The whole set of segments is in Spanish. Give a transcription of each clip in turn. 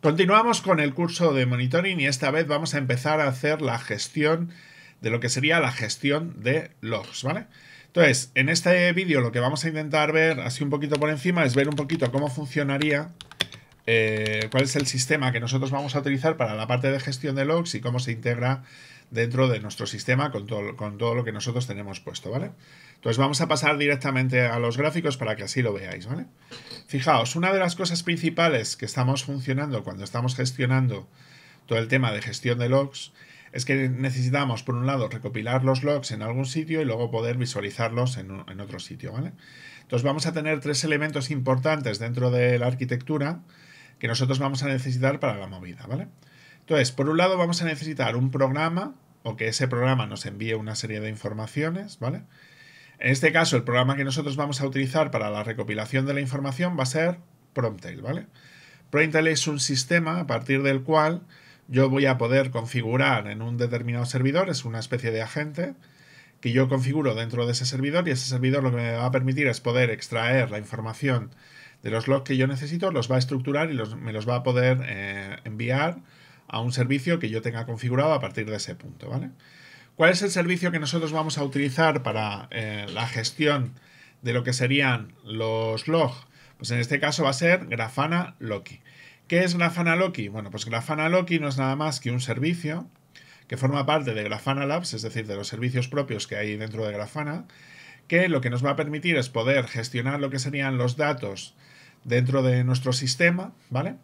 Continuamos con el curso de monitoring y esta vez vamos a empezar a hacer la gestión de lo que sería la gestión de logs, ¿vale? Entonces, en este vídeo lo que vamos a intentar ver así un poquito por encima es ver un poquito cómo funcionaría eh, cuál es el sistema que nosotros vamos a utilizar para la parte de gestión de logs y cómo se integra dentro de nuestro sistema con todo, lo que nosotros tenemos puesto, ¿vale? Entonces vamos a pasar directamente a los gráficos para que así lo veáis, ¿vale? Fijaos, una de las cosas principales que estamos funcionando cuando estamos gestionando todo el tema de gestión de logs es que necesitamos, por un lado, recopilar los logs en algún sitio y luego poder visualizarlos en, en otro sitio, ¿vale? Entonces vamos a tener tres elementos importantes dentro de la arquitectura que nosotros vamos a necesitar para la movida, ¿vale? Entonces, por un lado vamos a necesitar un programa o que ese programa nos envíe una serie de informaciones, ¿vale? En este caso, el programa que nosotros vamos a utilizar para la recopilación de la información va a ser Promptail, ¿vale? Promptail es un sistema a partir del cual yo voy a poder configurar en un determinado servidor, es una especie de agente que yo configuro dentro de ese servidor y ese servidor lo que me va a permitir es poder extraer la información de los logs que yo necesito, los va a estructurar y los, me los va a poder eh, enviar a un servicio que yo tenga configurado a partir de ese punto, ¿vale? ¿Cuál es el servicio que nosotros vamos a utilizar para eh, la gestión de lo que serían los logs? Pues en este caso va a ser Grafana Loki. ¿Qué es Grafana Loki? Bueno, pues Grafana Loki no es nada más que un servicio que forma parte de Grafana Labs, es decir, de los servicios propios que hay dentro de Grafana, que lo que nos va a permitir es poder gestionar lo que serían los datos dentro de nuestro sistema, ¿vale?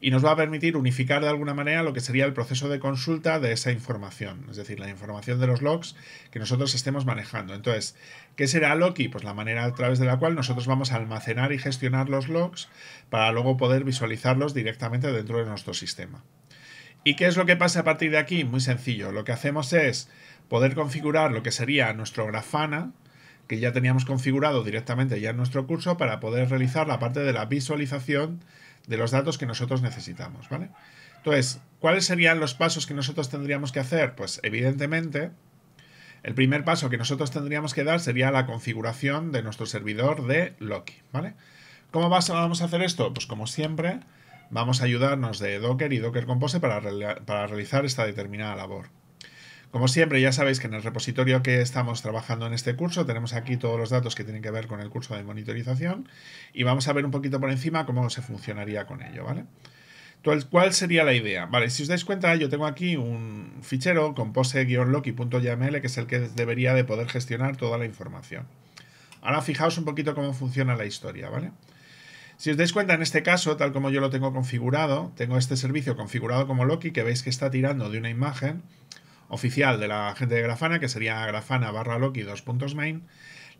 Y nos va a permitir unificar de alguna manera lo que sería el proceso de consulta de esa información, es decir, la información de los logs que nosotros estemos manejando. Entonces, ¿qué será Loki? Pues la manera a través de la cual nosotros vamos a almacenar y gestionar los logs para luego poder visualizarlos directamente dentro de nuestro sistema. ¿Y qué es lo que pasa a partir de aquí? Muy sencillo, lo que hacemos es poder configurar lo que sería nuestro Grafana, que ya teníamos configurado directamente ya en nuestro curso para poder realizar la parte de la visualización de los datos que nosotros necesitamos, ¿vale? Entonces, ¿cuáles serían los pasos que nosotros tendríamos que hacer? Pues evidentemente, el primer paso que nosotros tendríamos que dar sería la configuración de nuestro servidor de Loki, ¿vale? ¿Cómo vamos a hacer esto? Pues como siempre, vamos a ayudarnos de Docker y Docker Compose para, para realizar esta determinada labor. Como siempre, ya sabéis que en el repositorio que estamos trabajando en este curso tenemos aquí todos los datos que tienen que ver con el curso de monitorización y vamos a ver un poquito por encima cómo se funcionaría con ello, ¿vale? ¿Cuál sería la idea? Vale, si os dais cuenta, yo tengo aquí un fichero con pose-loki.yml que es el que debería de poder gestionar toda la información. Ahora fijaos un poquito cómo funciona la historia, ¿vale? Si os dais cuenta, en este caso, tal como yo lo tengo configurado, tengo este servicio configurado como Loki, que veis que está tirando de una imagen oficial de la gente de Grafana, que sería grafana barra Loki dos puntos main.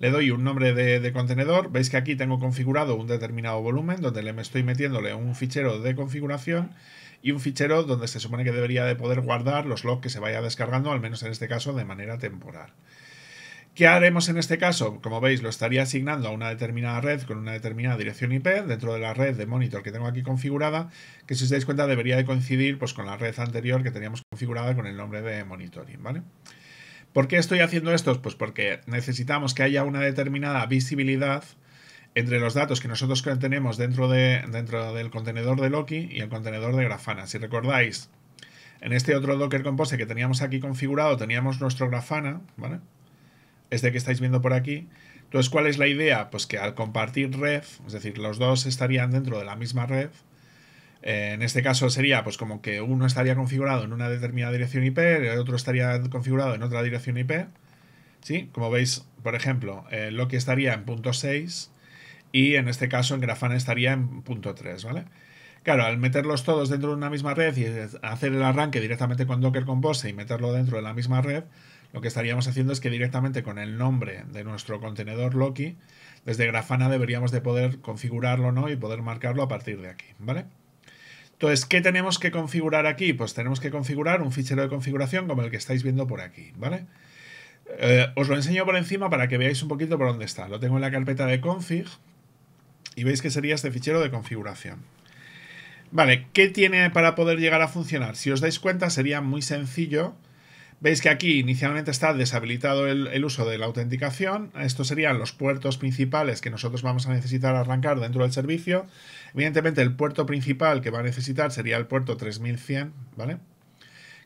Le doy un nombre de, contenedor. Veis que aquí tengo configurado un determinado volumen donde le me estoy metiéndole un fichero de configuración y un fichero donde se supone que debería de poder guardar los logs que se vaya descargando, al menos en este caso de manera temporal. ¿Qué haremos en este caso? Como veis, lo estaría asignando a una determinada red con una determinada dirección IP dentro de la red de monitor que tengo aquí configurada, que si os dais cuenta debería de coincidir pues, con la red anterior que teníamos configurada con el nombre de monitoring, ¿vale? ¿Por qué estoy haciendo esto? Pues porque necesitamos que haya una determinada visibilidad entre los datos que nosotros tenemos dentro, de, dentro del contenedor de Loki y el contenedor de Grafana. Si recordáis, en este otro Docker Compose que teníamos aquí configurado, teníamos nuestro Grafana, ¿vale? este que estáis viendo por aquí. Entonces, ¿cuál es la idea? Pues que al compartir red, es decir, los dos estarían dentro de la misma red, eh, en este caso sería pues como que uno estaría configurado en una determinada dirección IP, el otro estaría configurado en otra dirección IP. ¿sí? Como veis, por ejemplo, eh, Loki estaría en punto 6 y en este caso en Grafana estaría en punto 3, ¿vale? Claro, al meterlos todos dentro de una misma red y hacer el arranque directamente con Docker Compose y meterlo dentro de la misma red, lo que estaríamos haciendo es que directamente con el nombre de nuestro contenedor Loki, desde Grafana deberíamos de poder configurarlo ¿no? y poder marcarlo a partir de aquí, ¿vale? Entonces, ¿qué tenemos que configurar aquí? Pues tenemos que configurar un fichero de configuración como el que estáis viendo por aquí, ¿vale? Eh, os lo enseño por encima para que veáis un poquito por dónde está. Lo tengo en la carpeta de config y veis que sería este fichero de configuración. Vale, ¿qué tiene para poder llegar a funcionar? Si os dais cuenta, sería muy sencillo Veis que aquí inicialmente está deshabilitado el, uso de la autenticación. Estos serían los puertos principales que nosotros vamos a necesitar arrancar dentro del servicio. Evidentemente el puerto principal que va a necesitar sería el puerto 3100, ¿vale?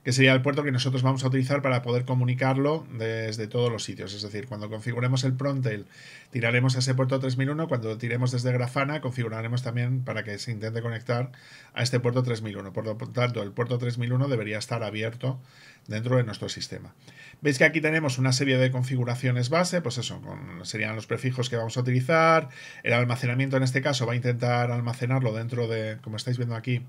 que sería el puerto que nosotros vamos a utilizar para poder comunicarlo desde todos los sitios. Es decir, cuando configuremos el Prontail, tiraremos a ese puerto 3001. Cuando lo tiremos desde Grafana, configuraremos también para que se intente conectar a este puerto 3001. Por lo tanto, el puerto 3001 debería estar abierto dentro de nuestro sistema. Veis que aquí tenemos una serie de configuraciones base, pues eso, serían los prefijos que vamos a utilizar. El almacenamiento en este caso va a intentar almacenarlo dentro de, como estáis viendo aquí,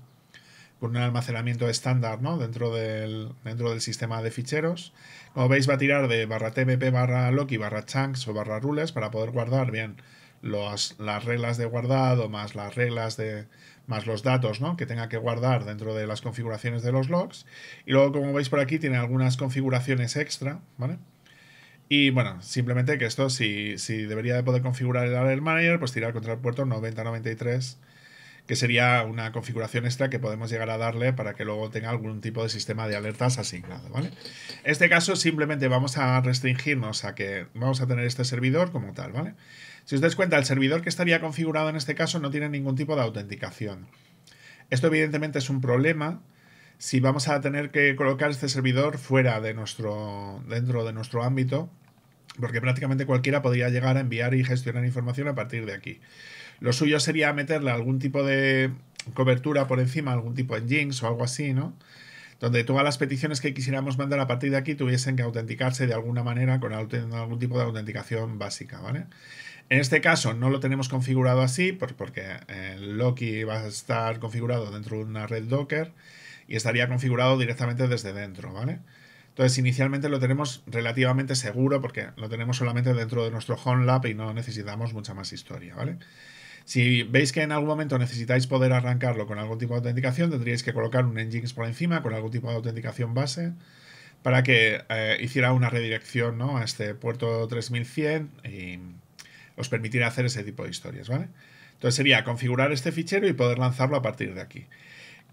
con un almacenamiento estándar ¿no? dentro, del, dentro del sistema de ficheros. Como veis va a tirar de barra tmp, barra y barra chunks o barra rules para poder guardar bien las reglas de guardado más las reglas de más los datos que tenga que guardar dentro de las configuraciones de los logs. Y luego, como veis por aquí, tiene algunas configuraciones extra, ¿vale? Y bueno, simplemente que esto, si, si debería de poder configurar el Manager, pues tirar contra el puerto 9093 que sería una configuración extra que podemos llegar a darle para que luego tenga algún tipo de sistema de alertas asignado, En este caso simplemente vamos a restringirnos a que vamos a tener este servidor como tal, ¿vale? Si os dais cuenta, el servidor que estaría configurado en este caso no tiene ningún tipo de autenticación. Esto evidentemente es un problema si vamos a tener que colocar este servidor fuera de nuestro, dentro de nuestro ámbito, porque prácticamente cualquiera podría llegar a enviar y gestionar información a partir de aquí. Lo suyo sería meterle algún tipo de cobertura por encima, algún tipo de jinx o algo así, ¿no? Donde todas las peticiones que quisiéramos mandar a partir de aquí tuviesen que autenticarse de alguna manera con algún tipo de autenticación básica, ¿vale? En este caso no lo tenemos configurado así porque eh, Loki va a estar configurado dentro de una red Docker y estaría configurado directamente desde dentro, ¿vale? Entonces inicialmente lo tenemos relativamente seguro porque lo tenemos solamente dentro de nuestro home lab y no necesitamos mucha más historia, ¿vale? Si veis que en algún momento necesitáis poder arrancarlo con algún tipo de autenticación, tendríais que colocar un Nginx por encima con algún tipo de autenticación base para que eh, hiciera una redirección ¿no? a este puerto 3100 y os permitirá hacer ese tipo de historias, ¿vale? Entonces sería configurar este fichero y poder lanzarlo a partir de aquí.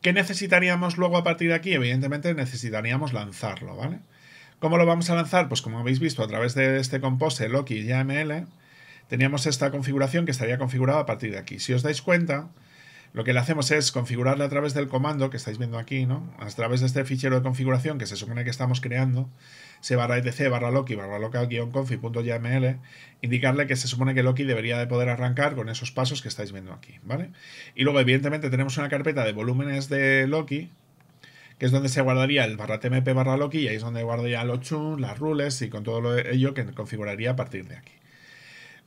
¿Qué necesitaríamos luego a partir de aquí? Evidentemente necesitaríamos lanzarlo, ¿vale? ¿Cómo lo vamos a lanzar? Pues como habéis visto a través de este compose Loki YAML, teníamos esta configuración que estaría configurada a partir de aquí. Si os dais cuenta, lo que le hacemos es configurarle a través del comando que estáis viendo aquí, ¿no? A través de este fichero de configuración que se supone que estamos creando, se barra etc barra loki barra local indicarle que se supone que Loki debería de poder arrancar con esos pasos que estáis viendo aquí, ¿vale? Y luego, evidentemente, tenemos una carpeta de volúmenes de Loki, que es donde se guardaría el barra tmp barra Loki, y ahí es donde guardaría los chun, las rules y con todo ello que configuraría a partir de aquí.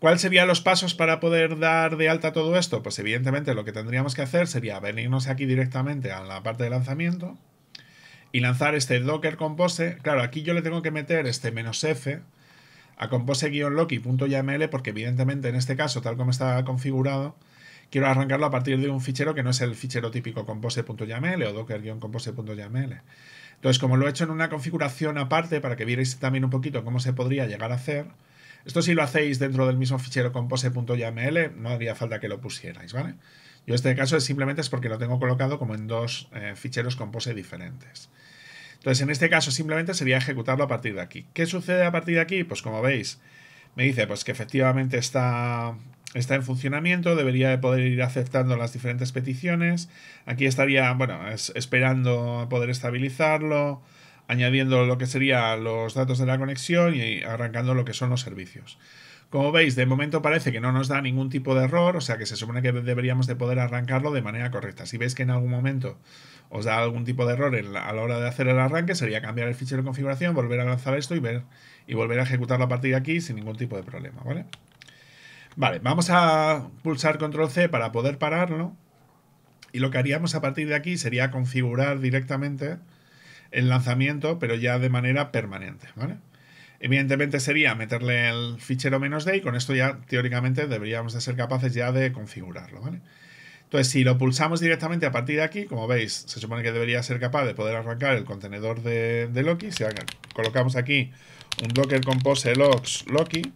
¿Cuáles serían los pasos para poder dar de alta todo esto? Pues evidentemente lo que tendríamos que hacer sería venirnos aquí directamente a la parte de lanzamiento y lanzar este Docker Compose. Claro, aquí yo le tengo que meter este "-f", a compose lockyyml porque evidentemente en este caso, tal como está configurado, quiero arrancarlo a partir de un fichero que no es el fichero típico compose.yml o docker-compose.yml. Entonces, como lo he hecho en una configuración aparte para que vierais también un poquito cómo se podría llegar a hacer, esto si lo hacéis dentro del mismo fichero compose.yaml, no haría falta que lo pusierais, ¿vale? Yo este caso es simplemente es porque lo tengo colocado como en dos eh, ficheros ficheros compose diferentes. Entonces, en este caso simplemente sería ejecutarlo a partir de aquí. ¿Qué sucede a partir de aquí? Pues como veis, me dice pues que efectivamente está, está en funcionamiento, debería de poder ir aceptando las diferentes peticiones. Aquí estaría, bueno, esperando poder estabilizarlo añadiendo lo que serían los datos de la conexión y arrancando lo que son los servicios. Como veis, de momento parece que no nos da ningún tipo de error, o sea que se supone que deberíamos de poder arrancarlo de manera correcta. Si veis que en algún momento os da algún tipo de error a la hora de hacer el arranque, sería cambiar el fichero de configuración, volver a lanzar esto y, ver, y volver a ejecutar la partida aquí sin ningún tipo de problema, ¿vale? Vale, vamos a pulsar control C para poder pararlo. Y lo que haríamos a partir de aquí sería configurar directamente el lanzamiento, pero ya de manera permanente, ¿vale? Evidentemente sería meterle el fichero menos D y con esto ya teóricamente deberíamos de ser capaces ya de configurarlo, Entonces, si lo pulsamos directamente a partir de aquí, como veis, se supone que debería ser capaz de poder arrancar el contenedor de, de Loki. Si colocamos aquí un Docker Compose Logs Loki,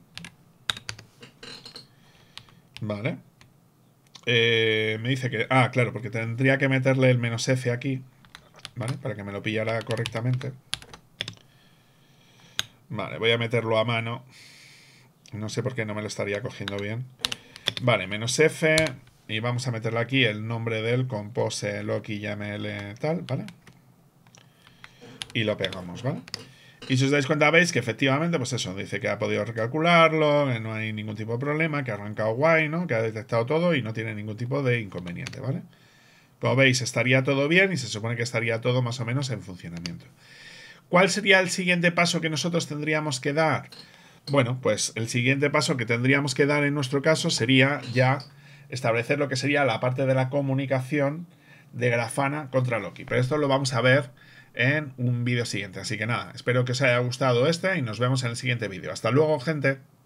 ¿vale? Eh, me dice que... Ah, claro, porque tendría que meterle el menos F aquí, ¿vale? Para que me lo pillara correctamente. Vale, voy a meterlo a mano. No sé por qué no me lo estaría cogiendo bien. Vale, menos F. Y vamos a meterle aquí el nombre del compose, Loki, yaml tal, ¿vale? Y lo pegamos, ¿vale? Y si os dais cuenta, veis que efectivamente, pues eso, dice que ha podido recalcularlo, que no hay ningún tipo de problema, que ha arrancado guay, ¿no? Que ha detectado todo y no tiene ningún tipo de inconveniente, ¿vale? vale como pues veis, estaría todo bien y se supone que estaría todo más o menos en funcionamiento. ¿Cuál sería el siguiente paso que nosotros tendríamos que dar? Bueno, pues el siguiente paso que tendríamos que dar en nuestro caso sería ya establecer lo que sería la parte de la comunicación de Grafana contra Loki. Pero esto lo vamos a ver en un vídeo siguiente. Así que nada, espero que os haya gustado este y nos vemos en el siguiente vídeo. Hasta luego, gente.